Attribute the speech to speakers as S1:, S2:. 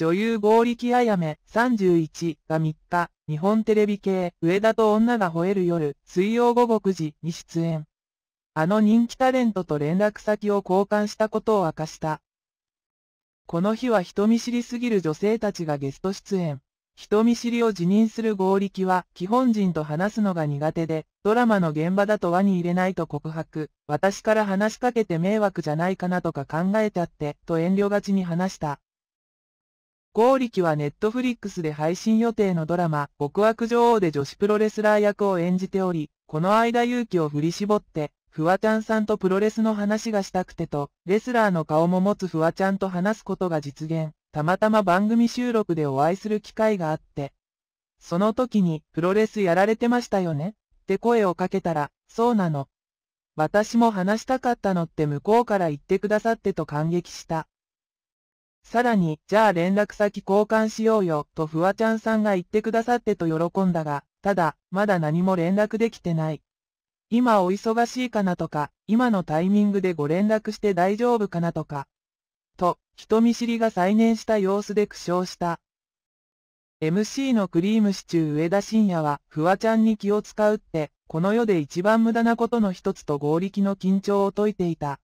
S1: 女優合力あやめ31が3日、日本テレビ系上田と女が吠える夜、水曜午後9時に出演。あの人気タレントと連絡先を交換したことを明かした。この日は人見知りすぎる女性たちがゲスト出演。人見知りを辞任する合力は、基本人と話すのが苦手で、ドラマの現場だと輪に入れないと告白、私から話しかけて迷惑じゃないかなとか考えたって、と遠慮がちに話した。ゴーリキはネットフリックスで配信予定のドラマ、極悪女王で女子プロレスラー役を演じており、この間勇気を振り絞って、フワちゃんさんとプロレスの話がしたくてと、レスラーの顔も持つフワちゃんと話すことが実現、たまたま番組収録でお会いする機会があって、その時に、プロレスやられてましたよねって声をかけたら、そうなの。私も話したかったのって向こうから言ってくださってと感激した。さらに、じゃあ連絡先交換しようよ、とフワちゃんさんが言ってくださってと喜んだが、ただ、まだ何も連絡できてない。今お忙しいかなとか、今のタイミングでご連絡して大丈夫かなとか。と、人見知りが再燃した様子で苦笑した。MC のクリームシチュー上田晋也は、フワちゃんに気を使うって、この世で一番無駄なことの一つと合力の緊張を解いていた。